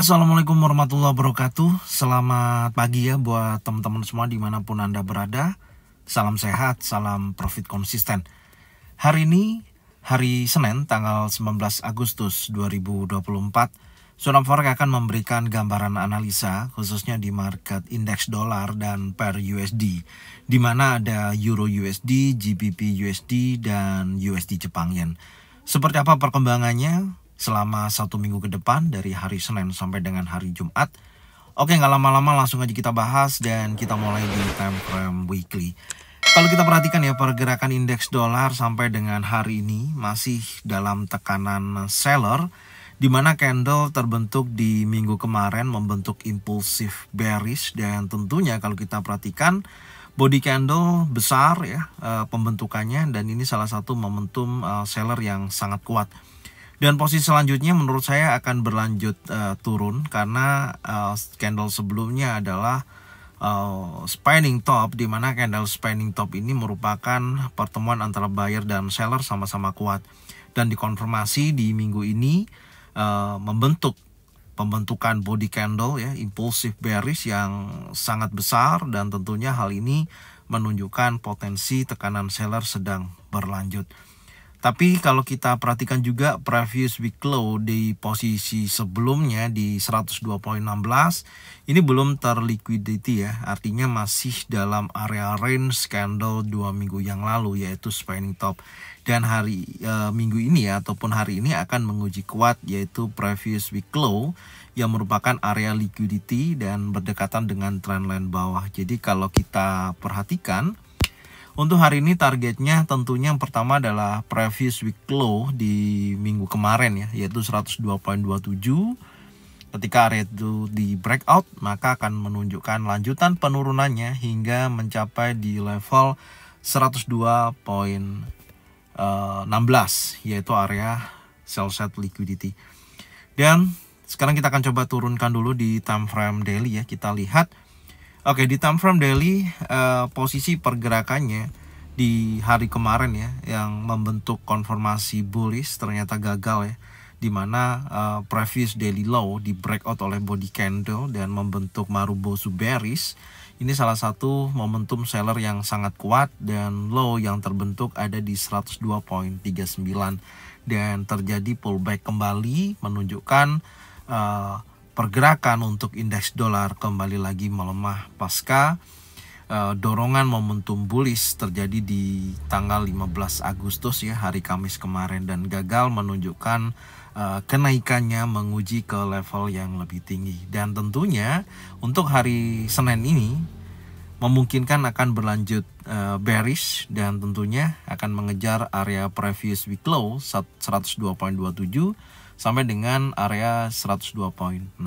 Assalamualaikum warahmatullahi wabarakatuh Selamat pagi ya buat teman-teman semua dimanapun Anda berada Salam sehat, salam profit konsisten Hari ini, hari Senin tanggal 19 Agustus 2024 Sonam Forex akan memberikan gambaran analisa khususnya di market indeks dolar dan per USD di mana ada Euro USD, GBP USD, dan USD Jepang Yen. Seperti apa perkembangannya? selama satu minggu ke depan dari hari Senin sampai dengan hari Jumat. Oke, nggak lama-lama langsung aja kita bahas dan kita mulai di time frame weekly. Kalau kita perhatikan ya pergerakan indeks dolar sampai dengan hari ini masih dalam tekanan seller di mana candle terbentuk di minggu kemarin membentuk impulsif bearish dan tentunya kalau kita perhatikan body candle besar ya eh, pembentukannya dan ini salah satu momentum eh, seller yang sangat kuat. Dan posisi selanjutnya menurut saya akan berlanjut uh, turun karena uh, candle sebelumnya adalah uh, eh, spinning top di mana candle spinning top ini merupakan pertemuan antara buyer dan seller sama-sama kuat dan dikonfirmasi di minggu ini uh, membentuk pembentukan body candle ya impulsif bearish yang sangat besar dan tentunya hal ini menunjukkan potensi tekanan seller sedang berlanjut. Tapi kalau kita perhatikan juga previous week low di posisi sebelumnya di 102.16 ini belum terliquidity ya. Artinya masih dalam area range candle dua minggu yang lalu yaitu spinning top. Dan hari e, minggu ini ya, ataupun hari ini akan menguji kuat yaitu previous week low yang merupakan area liquidity dan berdekatan dengan trendline bawah. Jadi kalau kita perhatikan untuk hari ini targetnya tentunya yang pertama adalah previous week low di minggu kemarin ya, yaitu 102.27. Ketika area itu di breakout, maka akan menunjukkan lanjutan penurunannya hingga mencapai di level 102.16 yaitu area sell set liquidity. Dan sekarang kita akan coba turunkan dulu di time frame daily ya. Kita lihat Oke, di time frame daily uh, posisi pergerakannya di hari kemarin ya yang membentuk konformasi bullish ternyata gagal ya di mana uh, previous daily low di breakout oleh body candle dan membentuk marubozu bearish. Ini salah satu momentum seller yang sangat kuat dan low yang terbentuk ada di 102.39 dan terjadi pullback kembali menunjukkan uh, pergerakan untuk indeks dolar kembali lagi melemah pasca eh, dorongan momentum bullish terjadi di tanggal 15 Agustus ya hari Kamis kemarin dan gagal menunjukkan eh, kenaikannya menguji ke level yang lebih tinggi dan tentunya untuk hari Senin ini memungkinkan akan berlanjut eh, bearish dan tentunya akan mengejar area previous week low 102.27 sampai dengan area 102.16.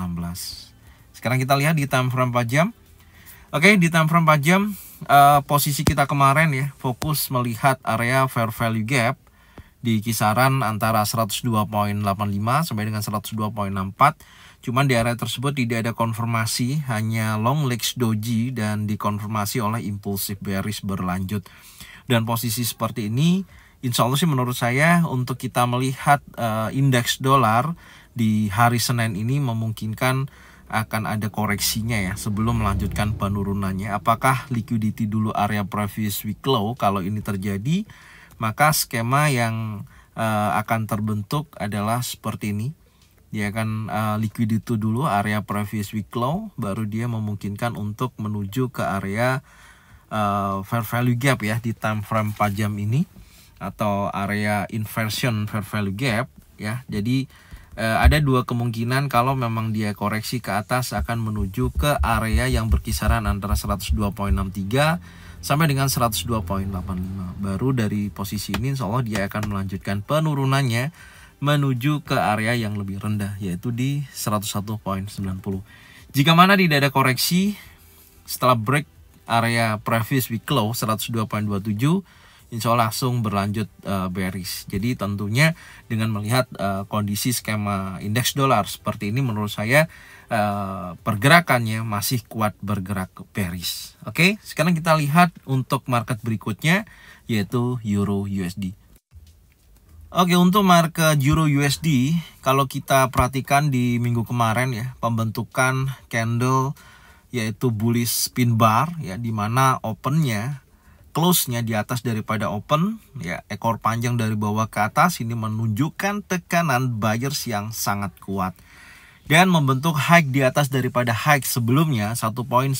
Sekarang kita lihat di time frame 4 jam. Oke, di time frame 4 jam uh, posisi kita kemarin ya fokus melihat area fair value gap di kisaran antara 102.85 sampai dengan 102.64. Cuman di area tersebut tidak ada konfirmasi, hanya long legs doji dan dikonfirmasi oleh impulsif bearish berlanjut. Dan posisi seperti ini insya Allah sih menurut saya untuk kita melihat uh, indeks dolar di hari Senin ini memungkinkan akan ada koreksinya ya sebelum melanjutkan penurunannya. Apakah liquidity dulu area previous week low kalau ini terjadi maka skema yang uh, akan terbentuk adalah seperti ini. Dia akan uh, liquidity dulu area previous week low baru dia memungkinkan untuk menuju ke area uh, fair value gap ya di time frame 4 jam ini atau area inversion fair value gap ya. Jadi eh, ada dua kemungkinan kalau memang dia koreksi ke atas akan menuju ke area yang berkisaran antara 102.63 sampai dengan 102.85. Baru dari posisi ini insya Allah dia akan melanjutkan penurunannya menuju ke area yang lebih rendah yaitu di 101.90. Jika mana tidak ada koreksi setelah break area previous week low 102.27 insya Allah langsung berlanjut uh, bearish. Jadi tentunya dengan melihat uh, kondisi skema indeks dolar seperti ini menurut saya uh, pergerakannya masih kuat bergerak bearish. Oke, sekarang kita lihat untuk market berikutnya yaitu euro USD. Oke, untuk market euro USD, kalau kita perhatikan di minggu kemarin ya, pembentukan candle yaitu bullish pin bar ya di mana opennya close-nya di atas daripada open, ya ekor panjang dari bawah ke atas ini menunjukkan tekanan buyers yang sangat kuat. Dan membentuk high di atas daripada high sebelumnya 1.10.089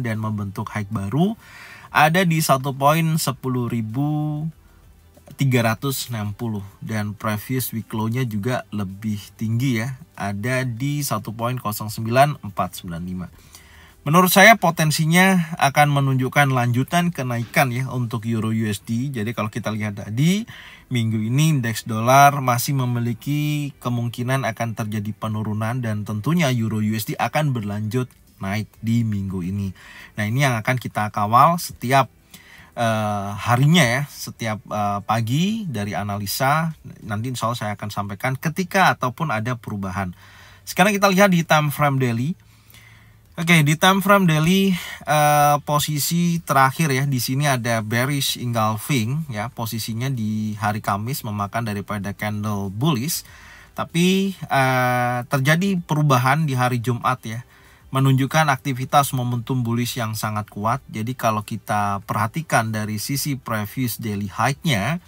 dan membentuk high baru ada di 1.10.360 dan previous week low-nya juga lebih tinggi ya, ada di 1.09495. Menurut saya potensinya akan menunjukkan lanjutan kenaikan ya untuk euro USD. Jadi kalau kita lihat tadi minggu ini indeks dolar masih memiliki kemungkinan akan terjadi penurunan dan tentunya euro USD akan berlanjut naik di minggu ini. Nah, ini yang akan kita kawal setiap uh, harinya ya, setiap uh, pagi dari analisa nanti insya Allah saya akan sampaikan ketika ataupun ada perubahan. Sekarang kita lihat di time frame daily Oke, okay, di time frame daily uh, eh, posisi terakhir ya di sini ada bearish engulfing ya, posisinya di hari Kamis memakan daripada candle bullish. Tapi uh, terjadi perubahan di hari Jumat ya menunjukkan aktivitas momentum bullish yang sangat kuat. Jadi kalau kita perhatikan dari sisi previous daily high-nya,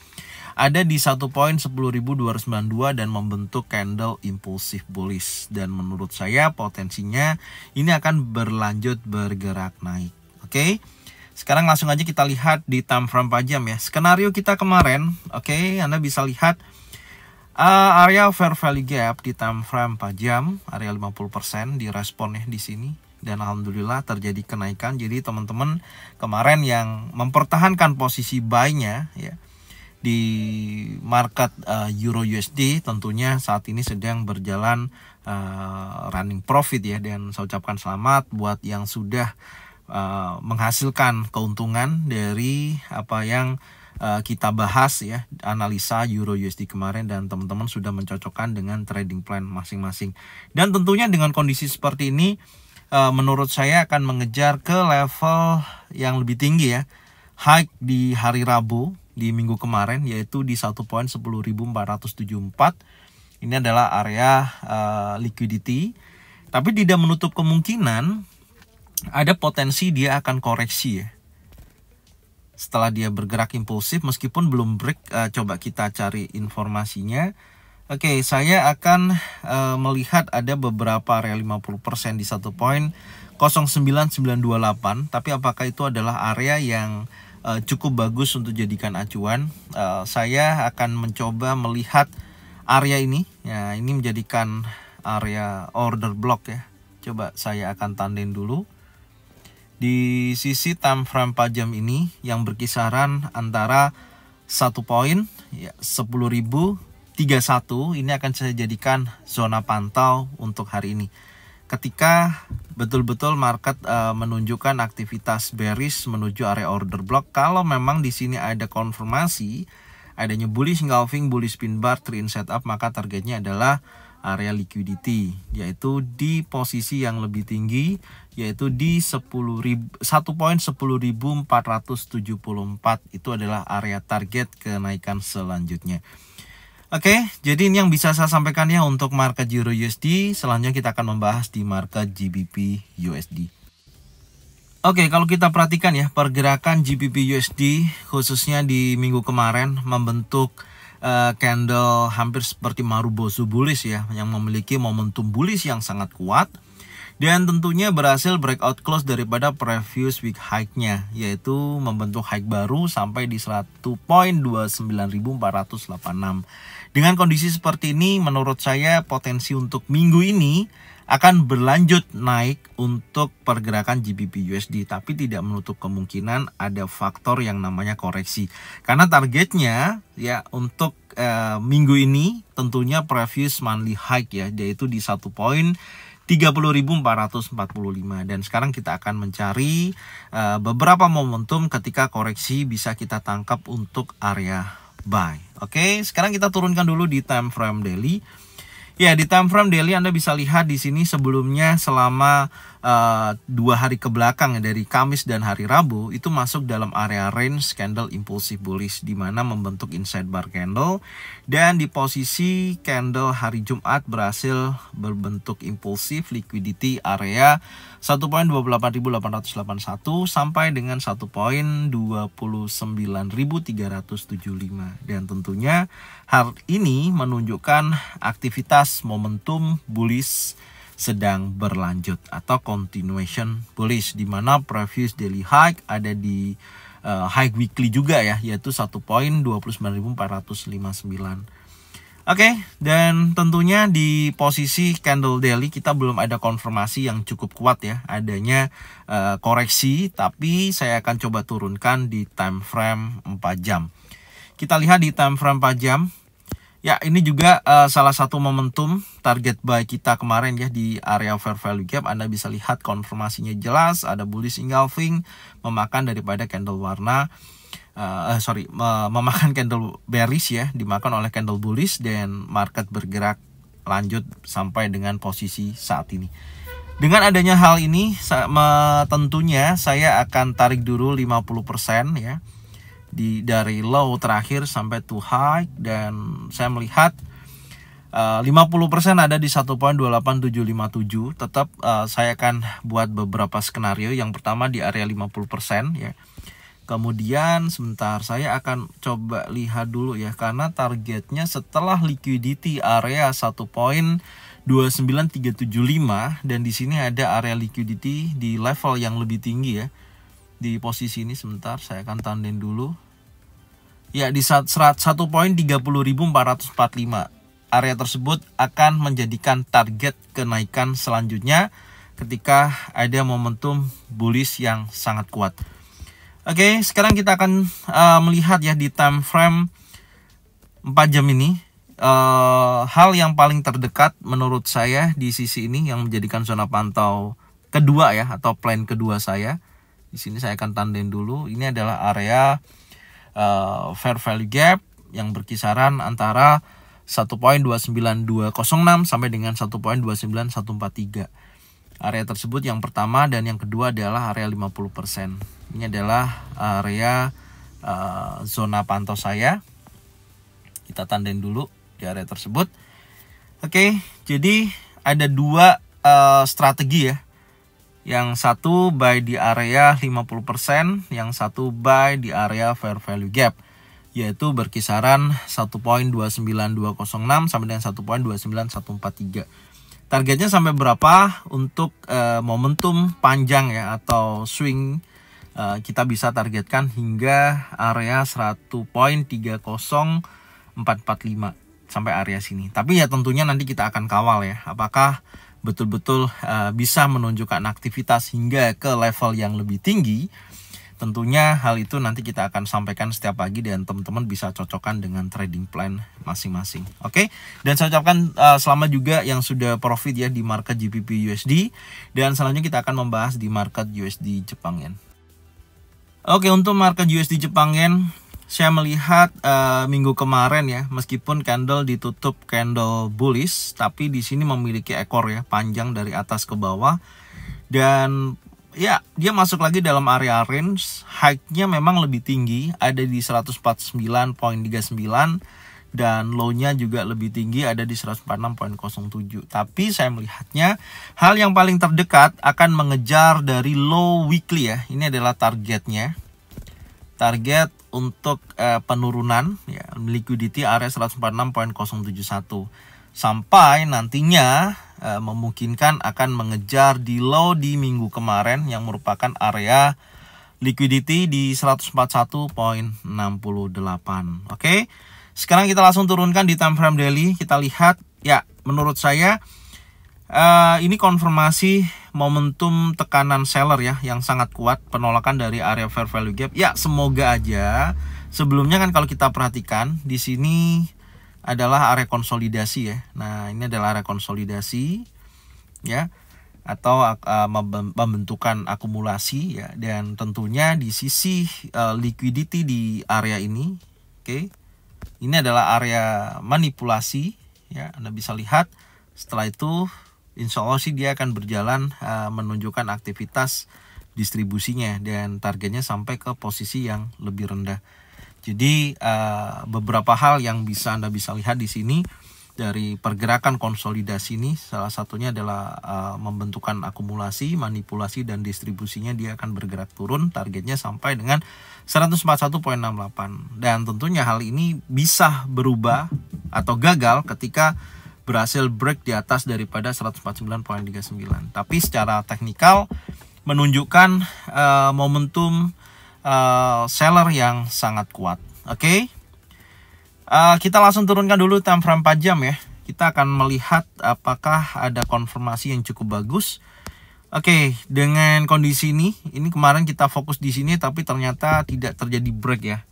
ada di satu poin 10.292 dan membentuk candle impulsif bullish dan menurut saya potensinya ini akan berlanjut bergerak naik oke okay? sekarang langsung aja kita lihat di time frame pajam ya skenario kita kemarin oke okay? Anda bisa lihat Uh, area fair value gap di time frame pajam area 50% di responnya di sini dan alhamdulillah terjadi kenaikan. Jadi teman-teman kemarin yang mempertahankan posisi buy-nya ya di market uh, euro USD tentunya saat ini sedang berjalan uh, running profit ya dan saya ucapkan selamat buat yang sudah uh, menghasilkan keuntungan dari apa yang uh, kita bahas ya analisa euro USD kemarin dan teman-teman sudah mencocokkan dengan trading plan masing-masing dan tentunya dengan kondisi seperti ini uh, menurut saya akan mengejar ke level yang lebih tinggi ya high di hari Rabu di minggu kemarin yaitu di satu poin ini adalah area uh, liquidity tapi tidak menutup kemungkinan ada potensi dia akan koreksi ya setelah dia bergerak impulsif meskipun belum break uh, coba kita cari informasinya Oke, okay, saya akan uh, melihat ada beberapa area 50% di satu poin 09928, tapi apakah itu adalah area yang uh, cukup bagus untuk jadikan acuan. Uh, saya akan mencoba melihat area ini. Ya, ini menjadikan area order block ya. Coba saya akan tandain dulu. Di sisi time frame jam ini yang berkisaran antara satu poin ya 10.031 ini akan saya jadikan zona pantau untuk hari ini. Ketika betul-betul market uh, menunjukkan aktivitas bearish menuju area order block. Kalau memang di sini ada konfirmasi adanya bullish engulfing, bullish pin bar, trend setup, maka targetnya adalah area liquidity yaitu di posisi yang lebih tinggi yaitu di 10.000 1.10474 itu adalah area target kenaikan selanjutnya. Oke, jadi ini yang bisa saya sampaikan ya untuk market Euro USD. Selanjutnya kita akan membahas di market GBP USD. Oke, kalau kita perhatikan ya pergerakan GBP USD khususnya di minggu kemarin membentuk uh, candle hampir seperti Marubozu bullish ya yang memiliki momentum bullish yang sangat kuat dan tentunya berhasil breakout close daripada previous week high-nya yaitu membentuk high baru sampai di 100.29486. Dengan kondisi seperti ini menurut saya potensi untuk minggu ini akan berlanjut naik untuk pergerakan GBP USD tapi tidak menutup kemungkinan ada faktor yang namanya koreksi. Karena targetnya ya untuk eh, minggu ini tentunya previous monthly high ya yaitu di satu poin 30.445 dan sekarang kita akan mencari uh, beberapa momentum ketika koreksi bisa kita tangkap untuk area buy. Oke, sekarang kita turunkan dulu di time frame daily. Ya, di time frame daily Anda bisa lihat di sini sebelumnya selama Eh, dua hari ke belakang dari Kamis dan hari Rabu itu masuk dalam area range candle impulsif bullish di mana membentuk inside bar candle dan di posisi candle hari Jumat berhasil berbentuk impulsif liquidity area 1.28881 sampai dengan 1.29375 dan tentunya hari ini menunjukkan aktivitas momentum bullish sedang berlanjut atau continuation bullish di mana previous daily high ada di uh, eh, high weekly juga ya yaitu 1 poin 29.459. Oke, dan tentunya di posisi candle daily kita belum ada konfirmasi yang cukup kuat ya adanya uh, koreksi tapi saya akan coba turunkan di time frame 4 jam. Kita lihat di time frame 4 jam Ya, ini juga uh, salah satu momentum target buy kita kemarin ya di area fair value gap. Anda bisa lihat konfirmasinya jelas, ada bullish engulfing memakan daripada candle warna uh, sorry, memakan candle bearish ya, dimakan oleh candle bullish dan market bergerak lanjut sampai dengan posisi saat ini. Dengan adanya hal ini tentunya saya akan tarik dulu 50% ya di dari low terakhir sampai to high dan saya melihat eh, uh, 50% ada di 1.28757 tetap uh, saya akan buat beberapa skenario yang pertama di area 50% ya kemudian sebentar saya akan coba lihat dulu ya karena targetnya setelah liquidity area 1.29375 dan di sini ada area liquidity di level yang lebih tinggi ya di posisi ini sebentar saya akan tandain dulu ya di saat 1 poin 30.445 area tersebut akan menjadikan target kenaikan selanjutnya ketika ada momentum bullish yang sangat kuat Oke sekarang kita akan uh, melihat ya di time frame 4 jam ini uh, hal yang paling terdekat menurut saya di sisi ini yang menjadikan zona pantau kedua ya atau plan kedua saya di sini saya akan tandain dulu. Ini adalah area uh, fair value gap yang berkisaran antara 1.29206 sampai dengan 1.29143. Area tersebut yang pertama dan yang kedua adalah area 50%. Ini adalah area uh, zona pantau saya. Kita tandain dulu di area tersebut. Oke, jadi ada dua uh, strategi ya yang satu buy di area 50%, yang satu buy di area fair value gap yaitu berkisaran 1.29206 sampai dengan 1.29143. Targetnya sampai berapa untuk uh, momentum panjang ya atau swing uh, kita bisa targetkan hingga area 1.30445 sampai area sini. Tapi ya tentunya nanti kita akan kawal ya apakah betul-betul uh, bisa menunjukkan aktivitas hingga ke level yang lebih tinggi, tentunya hal itu nanti kita akan sampaikan setiap pagi dan teman-teman bisa cocokkan dengan trading plan masing-masing. Oke, okay? dan saya ucapkan uh, selamat juga yang sudah profit ya di market GBP USD dan selanjutnya kita akan membahas di market USD Jepang Yen. Oke, okay, untuk market USD Jepang Yen saya melihat uh, minggu kemarin ya, meskipun candle ditutup candle bullish, tapi di sini memiliki ekor ya, panjang dari atas ke bawah. Dan ya, dia masuk lagi dalam area range, high-nya memang lebih tinggi, ada di 149.39 dan low-nya juga lebih tinggi ada di 146.07. Tapi saya melihatnya hal yang paling terdekat akan mengejar dari low weekly ya. Ini adalah targetnya target untuk uh, penurunan ya liquidity area 146.071 sampai nantinya uh, memungkinkan akan mengejar di low di minggu kemarin yang merupakan area liquidity di 141.68. Oke. Okay? Sekarang kita langsung turunkan di time frame daily, kita lihat ya menurut saya Uh, ini konfirmasi momentum tekanan seller ya yang sangat kuat penolakan dari area fair value gap. Ya, semoga aja. Sebelumnya kan kalau kita perhatikan di sini adalah area konsolidasi ya. Nah, ini adalah area konsolidasi ya atau uh, akumulasi ya dan tentunya di sisi uh, liquidity di area ini. Oke. Okay. Ini adalah area manipulasi ya. Anda bisa lihat setelah itu insya Allah sih dia akan berjalan uh, menunjukkan aktivitas distribusinya dan targetnya sampai ke posisi yang lebih rendah. Jadi uh, beberapa hal yang bisa Anda bisa lihat di sini dari pergerakan konsolidasi ini salah satunya adalah uh, eh, membentukan akumulasi, manipulasi dan distribusinya dia akan bergerak turun targetnya sampai dengan 141.68 dan tentunya hal ini bisa berubah atau gagal ketika berhasil break di atas daripada 149.39 tapi secara teknikal menunjukkan uh, momentum uh, seller yang sangat kuat oke okay? uh, eh, kita langsung turunkan dulu time frame 4 jam ya kita akan melihat apakah ada konfirmasi yang cukup bagus Oke, okay, dengan kondisi ini, ini kemarin kita fokus di sini tapi ternyata tidak terjadi break ya.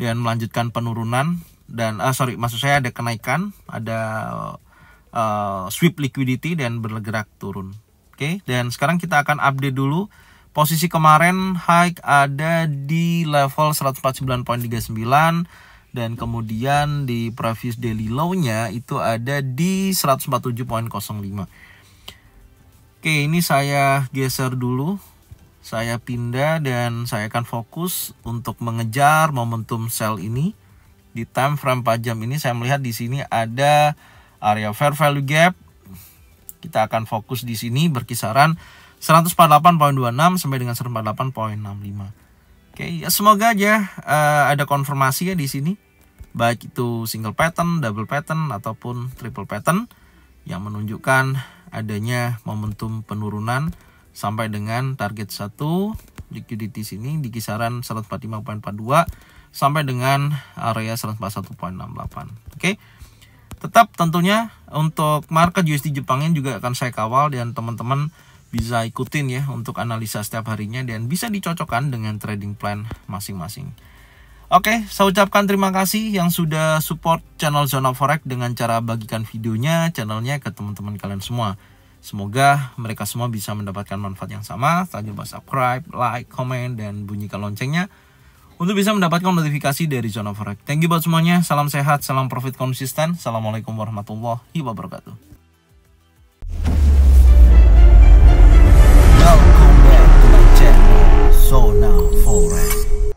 Dan melanjutkan penurunan dan uh, sorry maksud saya ada kenaikan ada uh, sweep liquidity dan bergerak turun oke okay? dan sekarang kita akan update dulu posisi kemarin high ada di level 149.39 dan kemudian di previous daily low-nya itu ada di 147.05 oke ini saya geser dulu saya pindah dan saya akan fokus untuk mengejar momentum sell ini di time frame 4 jam ini saya melihat di sini ada area fair value gap. Kita akan fokus di sini berkisaran 148.26 sampai dengan 148.65. Oke, ya semoga aja uh, ada konfirmasi ya di sini. Baik itu single pattern, double pattern ataupun triple pattern yang menunjukkan adanya momentum penurunan sampai dengan target 1 liquidity sini di kisaran 145.42 sampai dengan area 141.68. Oke. Okay? Tetap tentunya untuk market USD Jepangnya juga akan saya kawal dan teman-teman bisa ikutin ya untuk analisa setiap harinya dan bisa dicocokkan dengan trading plan masing-masing. Oke, saya ucapkan terima kasih yang sudah support channel Zona Forex dengan cara bagikan videonya, channelnya ke teman-teman kalian semua. Semoga mereka semua bisa mendapatkan manfaat yang sama. Jangan lupa subscribe, like, comment, dan bunyikan loncengnya untuk bisa mendapatkan notifikasi dari Zona Forex. Thank you buat semuanya. Salam sehat, salam profit konsisten. Assalamualaikum warahmatullahi wabarakatuh. Welcome back to my channel Zona Forex.